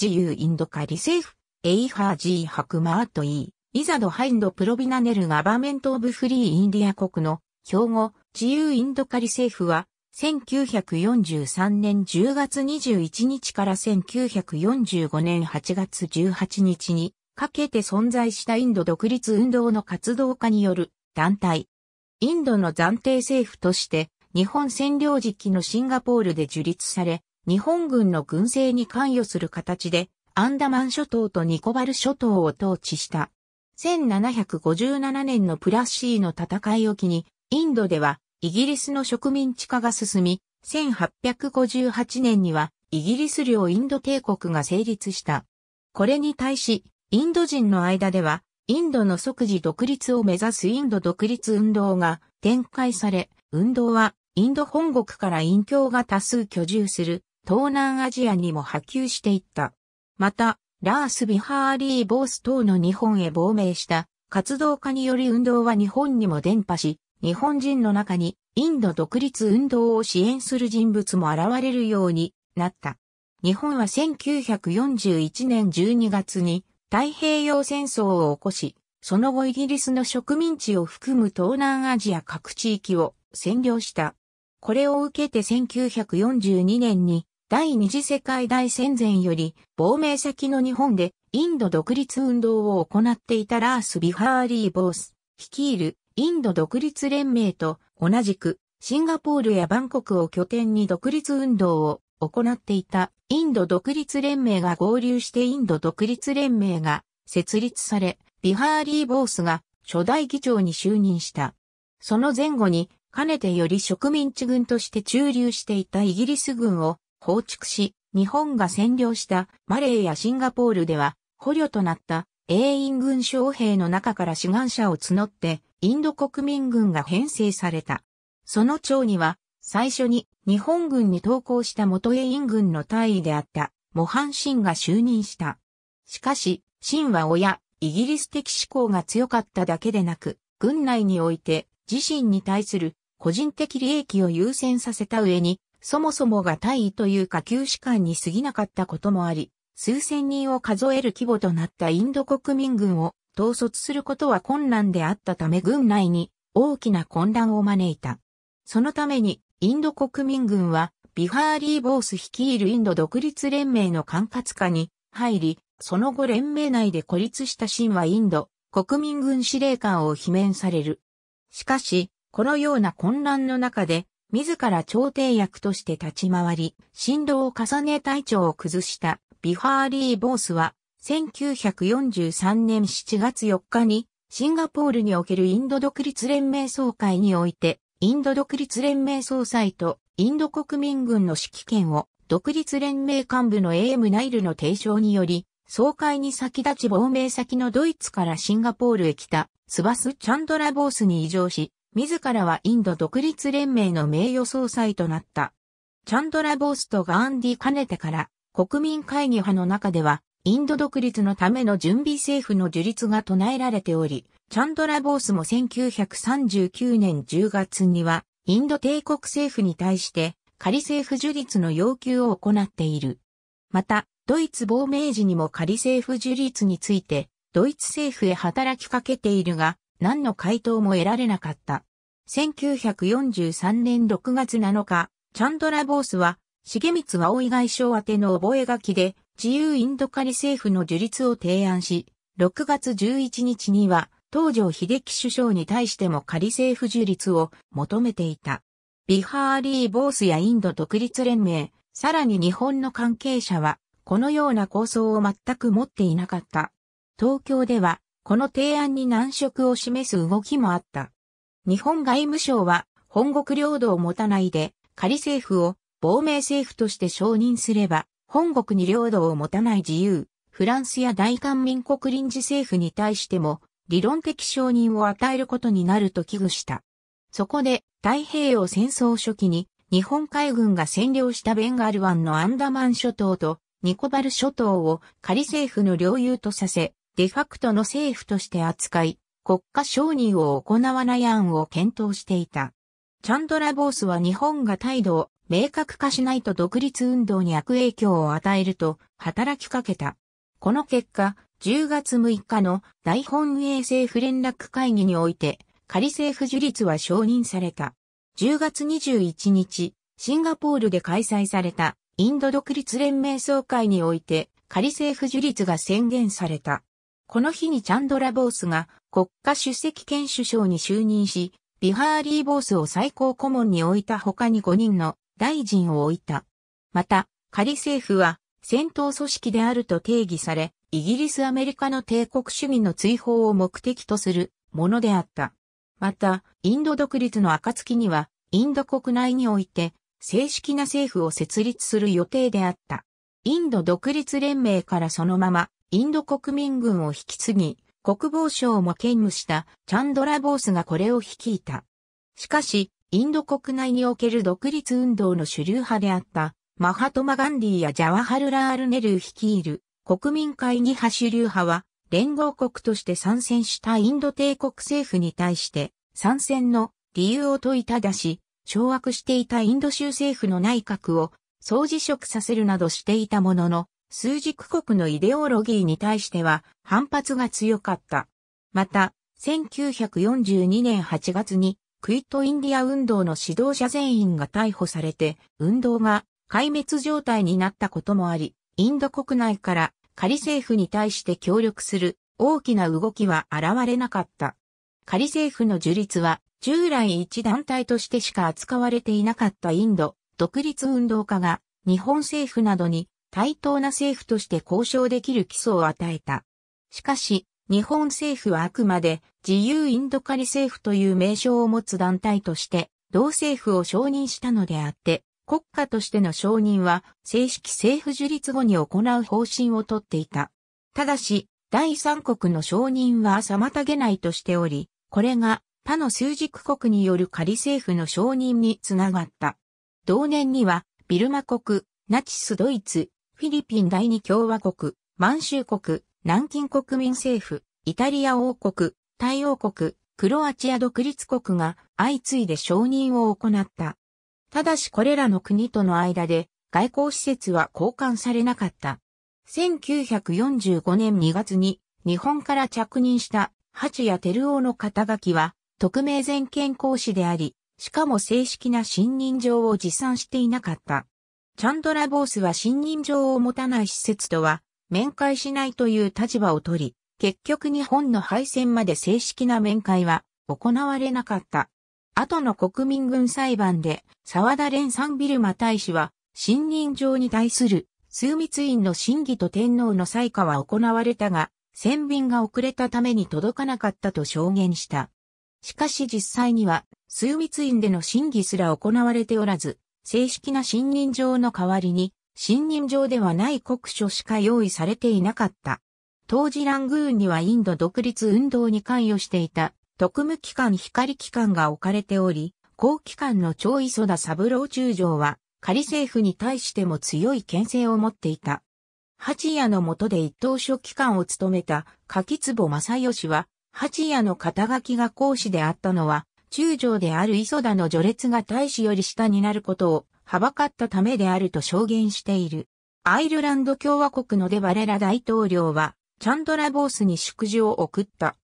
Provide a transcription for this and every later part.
自由インドカリセーフ、エイハージーハクマートイー、イザドハインドプロビナネルガバメントオブフリーインディア国の標語、自由インドカリ政府は、1943年10月21日から1945年8月18日にかけて存在したインド独立運動の活動家による団体。インドの暫定政府として日本占領時期のシンガポールで樹立され、日本軍の軍政に関与する形で、アンダマン諸島とニコバル諸島を統治した。1757年のプラッシーの戦いを機に、インドではイギリスの植民地化が進み、1858年にはイギリス領インド帝国が成立した。これに対し、インド人の間では、インドの即時独立を目指すインド独立運動が展開され、運動はインド本国から隠居が多数居住する東南アジアにも波及していった。また、ラース・ビハーリー・ボース等の日本へ亡命した活動家により運動は日本にも伝播し、日本人の中にインド独立運動を支援する人物も現れるようになった。日本は1941年12月に太平洋戦争を起こし、その後イギリスの植民地を含む東南アジア各地域を占領した。これを受けて1942年に第二次世界大戦前より亡命先の日本でインド独立運動を行っていたラース・ビハーリー・ボース、率いるインド独立連盟と同じくシンガポールやバンコクを拠点に独立運動を行っていたインド独立連盟が合流してインド独立連盟が設立され、ビハーリー・ボースが初代議長に就任した。その前後にかねてより植民地軍として駐留していたイギリス軍を放築し、日本が占領したマレーやシンガポールでは、捕虜となった英印軍将兵の中から志願者を募って、インド国民軍が編成された。その長には、最初に日本軍に投降した元英印軍の大尉であった、モハン・シンが就任した。しかし、シンは親、イギリス的思考が強かっただけでなく、軍内において自身に対する個人的利益を優先させた上に、そもそもが大尉という下級士官に過ぎなかったこともあり、数千人を数える規模となったインド国民軍を統率することは困難であったため軍内に大きな混乱を招いた。そのためにインド国民軍はビハーリー・ボース率いるインド独立連盟の管轄下に入り、その後連盟内で孤立したシンはインド国民軍司令官を罷免される。しかし、このような混乱の中で自ら調停役として立ち回り、振動を重ね体調を崩したビハーリー・ボースは、1943年7月4日に、シンガポールにおけるインド独立連盟総会において、インド独立連盟総裁とインド国民軍の指揮権を独立連盟幹部の AM ナイルの提唱により、総会に先立ち亡命先のドイツからシンガポールへ来た、スバス・チャンドラ・ボースに移常し、自らはインド独立連盟の名誉総裁となった。チャンドラ・ボースとガーンディかねてから国民会議派の中ではインド独立のための準備政府の樹立が唱えられており、チャンドラ・ボースも1939年10月にはインド帝国政府に対して仮政府樹立の要求を行っている。また、ドイツ亡命時にも仮政府樹立について、ドイツ政府へ働きかけているが、何の回答も得られなかった。1943年6月7日、チャンドラボースは、重光が大井外相宛ての覚書で、自由インド仮政府の樹立を提案し、6月11日には、東条秀樹首相に対しても仮政府樹立を求めていた。ビハーリー・ボースやインド独立連盟、さらに日本の関係者は、このような構想を全く持っていなかった。東京では、この提案に難色を示す動きもあった。日本外務省は本国領土を持たないで仮政府を亡命政府として承認すれば本国に領土を持たない自由、フランスや大韓民国臨時政府に対しても理論的承認を与えることになると危惧した。そこで太平洋戦争初期に日本海軍が占領したベンガル湾のアンダマン諸島とニコバル諸島を仮政府の領有とさせ、デファクトの政府として扱い、国家承認を行わない案を検討していた。チャンドラボースは日本が態度を明確化しないと独立運動に悪影響を与えると働きかけた。この結果、10月6日の大本営政府連絡会議において仮政府樹立は承認された。10月21日、シンガポールで開催されたインド独立連盟総会において仮政府樹立が宣言された。この日にチャンドラ・ボースが国家主席兼首相に就任し、ビハーリー・ボースを最高顧問に置いた他に5人の大臣を置いた。また、仮政府は戦闘組織であると定義され、イギリス・アメリカの帝国主義の追放を目的とするものであった。また、インド独立の暁には、インド国内において、正式な政府を設立する予定であった。インド独立連盟からそのまま、インド国民軍を引き継ぎ、国防省も兼務したチャンドラボースがこれを率いた。しかし、インド国内における独立運動の主流派であったマハトマ・ガンディやジャワハルラール・ネルー率いる国民会議派主流派は連合国として参戦したインド帝国政府に対して参戦の理由を問いただし、掌握していたインド州政府の内閣を総辞職させるなどしていたものの、数軸国のイデオロギーに対しては反発が強かった。また、1942年8月にクイットインディア運動の指導者全員が逮捕されて、運動が壊滅状態になったこともあり、インド国内から仮政府に対して協力する大きな動きは現れなかった。仮政府の樹立は従来一団体としてしか扱われていなかったインド独立運動家が日本政府などに対等な政府として交渉できる基礎を与えた。しかし、日本政府はあくまで自由インド仮政府という名称を持つ団体として、同政府を承認したのであって、国家としての承認は正式政府樹立後に行う方針をとっていた。ただし、第三国の承認は妨げないとしており、これが他の数軸国による仮政府の承認につながった。同年には、ビルマ国、ナチスドイツ、フィリピン第二共和国、満州国、南京国民政府、イタリア王国、タイ王国、クロアチア独立国が相次いで承認を行った。ただしこれらの国との間で外交施設は交換されなかった。1945年2月に日本から着任したハチやテルオの肩書きは特命全権講師であり、しかも正式な信任状を持参していなかった。チャンドラボースは信任状を持たない施設とは面会しないという立場を取り、結局日本の敗戦まで正式な面会は行われなかった。後の国民軍裁判で沢田連三ビルマ大使は信任状に対する枢密院の審議と天皇の裁下は行われたが、船便が遅れたために届かなかったと証言した。しかし実際には、枢密院での審議すら行われておらず、正式な信任状の代わりに、信任状ではない国書しか用意されていなかった。当時ラングーンにはインド独立運動に関与していた特務機関光機関が置かれており、高機関の長磯田三郎中将は仮政府に対しても強い牽制を持っていた。八谷の下で一等書機関を務めた柿坪正義は、八谷の肩書きが講師であったのは中将である磯田の序列が大使より下になることを、はばかったためであると証言している。アイルランド共和国のデバレラ大統領は、チャンドラボースに祝辞を送った。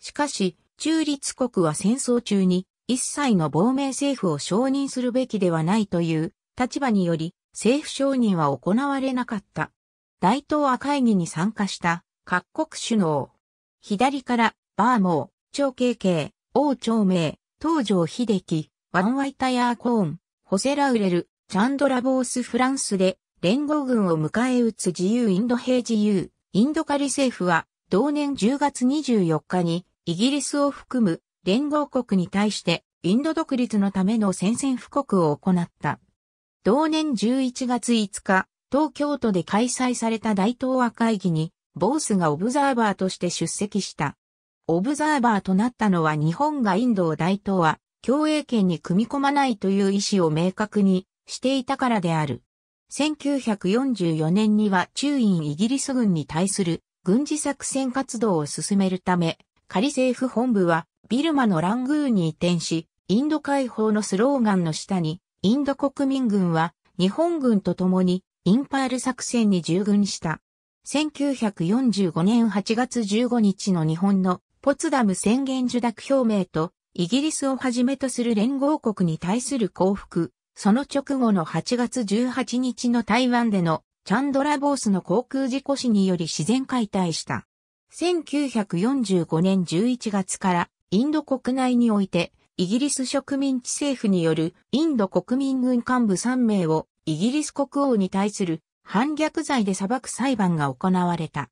しかし、中立国は戦争中に、一切の亡命政府を承認するべきではないという立場により、政府承認は行われなかった。大東亜会議に参加した各国首脳。左からバーモー、長慶慶、王長明、東条秀樹、ワンワイタヤーコーン、ホセラウレル、チャンドラボースフランスで連合軍を迎え撃つ自由インド兵自由、インドカリ政府は同年10月24日にイギリスを含む連合国に対してインド独立のための宣戦布告を行った。同年11月5日、東京都で開催された大東亜会議に、ボースがオブザーバーとして出席した。オブザーバーとなったのは日本がインドを大東亜、共栄圏に組み込まないという意思を明確にしていたからである。1944年には中印イギリス軍に対する軍事作戦活動を進めるため、仮政府本部はビルマのラングーに移転し、インド解放のスローガンの下に、インド国民軍は日本軍と共にインパール作戦に従軍した。1945年8月15日の日本のポツダム宣言受諾表明と、イギリスをはじめとする連合国に対する降伏、その直後の8月18日の台湾でのチャンドラボースの航空事故死により自然解体した。1945年11月からインド国内においてイギリス植民地政府によるインド国民軍幹部3名をイギリス国王に対する反逆罪で裁く裁判が行われた。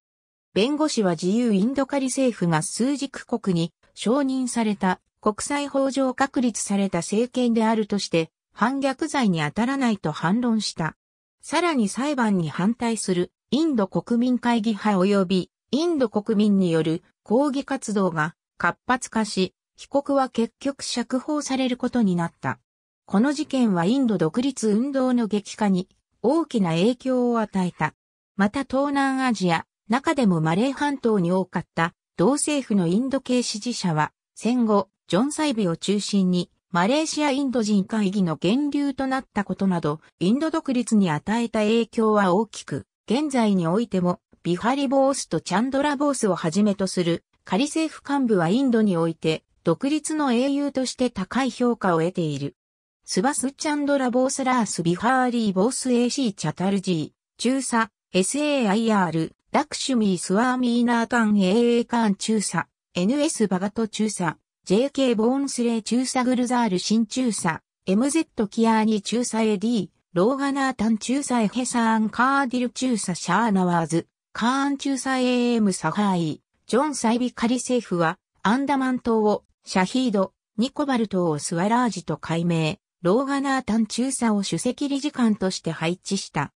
弁護士は自由インドカリ政府が枢軸国に承認された国際法上確立された政権であるとして反逆罪に当たらないと反論した。さらに裁判に反対するインド国民会議派及びインド国民による抗議活動が活発化し、被告は結局釈放されることになった。この事件はインド独立運動の激化に大きな影響を与えた。また東南アジア、中でもマレー半島に多かった同政府のインド系支持者は、戦後、ジョン・サイビを中心に、マレーシアインド人会議の源流となったことなど、インド独立に与えた影響は大きく、現在においても、ビハリ・ボースとチャンドラ・ボースをはじめとする、仮政府幹部はインドにおいて、独立の英雄として高い評価を得ている。スバス・チャンドラ・ボース・ラース・ビハーリー・ボース・ AC・ チャタルジー、中佐、SAIR、ラクシュミー・スワーミーナータン・エーカーン中佐、NS バガト中佐、JK ボーンスレー中佐グルザール新中佐、MZ キアーニ中佐 AD、ローガナータン中佐エヘサーン・カーディル中佐シャーナワーズ、カーン中佐 AM サハーイ、ジョン・サイビカリ政府は、アンダマン島を、シャヒード、ニコバル島をスワラージと改名、ローガナータン中佐を主席理事官として配置した。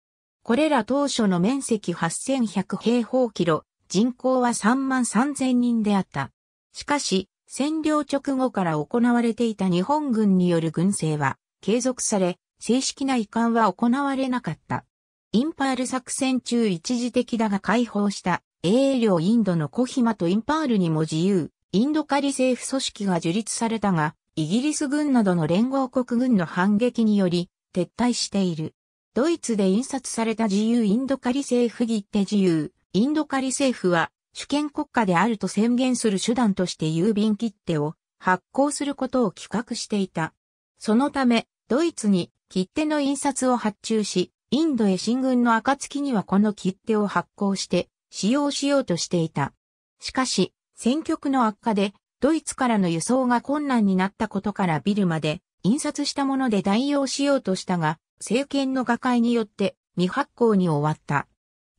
これら当初の面積8100平方キロ、人口は3万3000人であった。しかし、占領直後から行われていた日本軍による軍政は継続され、正式な移管は行われなかった。インパール作戦中一時的だが解放した英領インドのコヒマとインパールにも自由、インド仮政府組織が樹立されたが、イギリス軍などの連合国軍の反撃により撤退している。ドイツで印刷された自由インドカリ政府切手自由。インドカリ政府は主権国家であると宣言する手段として郵便切手を発行することを企画していた。そのため、ドイツに切手の印刷を発注し、インドへ進軍の暁にはこの切手を発行して使用しようとしていた。しかし、戦局の悪化でドイツからの輸送が困難になったことからビルまで印刷したもので代用しようとしたが、政権の瓦解によって未発行に終わった。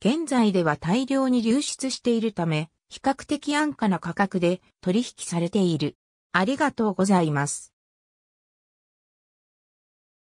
現在では大量に流出しているため、比較的安価な価格で取引されている。ありがとうございます。